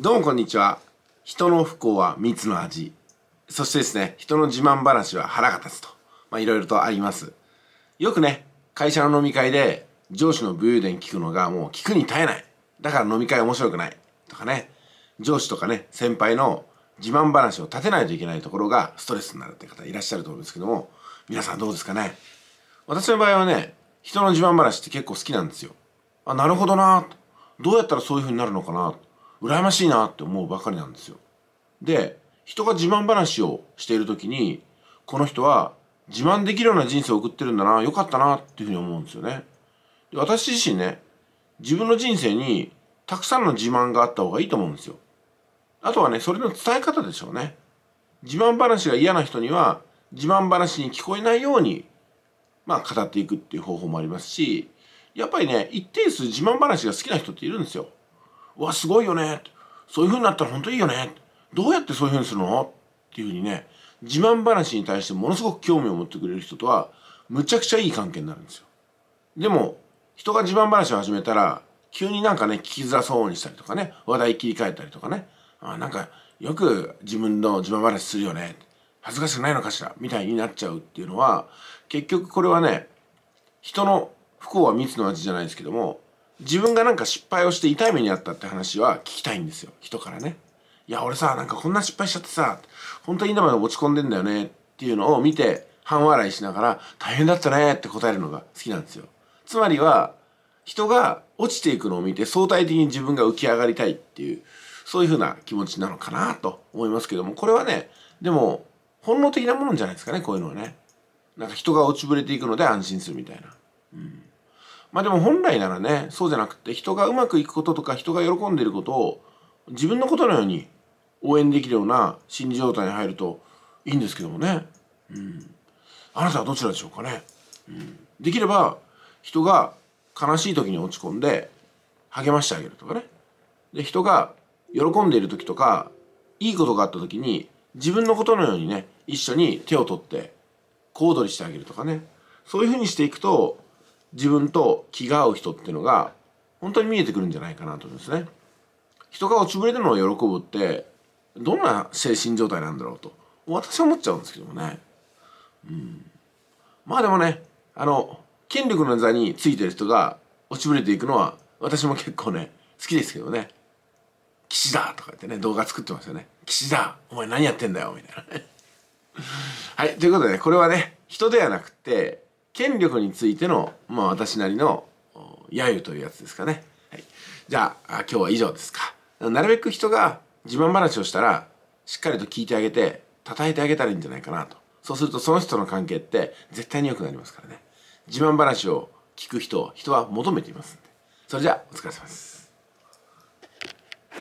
どうもこんにちは。人の不幸は蜜の味。そしてですね、人の自慢話は腹が立つと。まあいろいろとあります。よくね、会社の飲み会で上司の武勇伝聞くのがもう聞くに耐えない。だから飲み会面白くない。とかね、上司とかね、先輩の自慢話を立てないといけないところがストレスになるって方いらっしゃると思うんですけども、皆さんどうですかね私の場合はね、人の自慢話って結構好きなんですよ。あ、なるほどなどうやったらそういう風になるのかな羨ましいなって思うばかりなんですよ。で人が自慢話をしている時にこの人は自慢できるような人生を送ってるんだな良かったなっていうふうに思うんですよね。で私自身ね自分の人生にたくさんの自慢があった方がいいと思うんですよ。あとはねそれの伝え方でしょうね。自慢話が嫌な人には自慢話に聞こえないようにまあ語っていくっていう方法もありますしやっぱりね一定数自慢話が好きな人っているんですよ。わ、すごいよね。そういう風になったら本当いいよね。どうやってそういう風にするのっていう風にね、自慢話に対してものすごく興味を持ってくれる人とは、むちゃくちゃいい関係になるんですよ。でも、人が自慢話を始めたら、急になんかね、聞きづらそうにしたりとかね、話題切り替えたりとかね、あなんか、よく自分の自慢話するよね。恥ずかしくないのかしらみたいになっちゃうっていうのは、結局これはね、人の不幸は蜜の味じゃないですけども、自分がなんか失敗をして痛い目にあったって話は聞きたいんですよ人からねいや俺さなんかこんな失敗しちゃってさ本当に今まで落ち込んでんだよねっていうのを見て半笑いしながら大変だったねって答えるのが好きなんですよつまりは人が落ちていくのを見て相対的に自分が浮き上がりたいっていうそういうふうな気持ちなのかなと思いますけどもこれはねでも本能的なものじゃないですかねこういうのはねなんか人が落ちぶれていくので安心するみたいなうんまあでも本来ならね、そうじゃなくて、人がうまくいくこととか、人が喜んでいることを、自分のことのように応援できるような心理状態に入るといいんですけどもね。うん。あなたはどちらでしょうかね。うん。できれば、人が悲しい時に落ち込んで、励ましてあげるとかね。で、人が喜んでいる時とか、いいことがあった時に、自分のことのようにね、一緒に手を取って、小躍りしてあげるとかね。そういうふうにしていくと、自分と気が合う人っていうのが本当に見えてくるんじゃないかなと思うんですね。人が落ちぶれるのを喜ぶってどんな精神状態なんだろうと私は思っちゃうんですけどもね。うん、まあでもねあの権力の座についてる人が落ちぶれていくのは私も結構ね好きですけどね。岸だとか言ってね動画作ってますよね。岸だお前何やってんだよみたいなね。はいということでねこれはね人ではなくて権力についての、まあ、私なりの揶揄というやつですかね。はい、じゃあ今日は以上ですか。なるべく人が自慢話をしたらしっかりと聞いてあげて叩いてあげたらいいんじゃないかなと。そうするとその人の関係って絶対に良くなりますからね。自慢話を聞く人を人は求めていますんで。それじゃあお疲れ様です。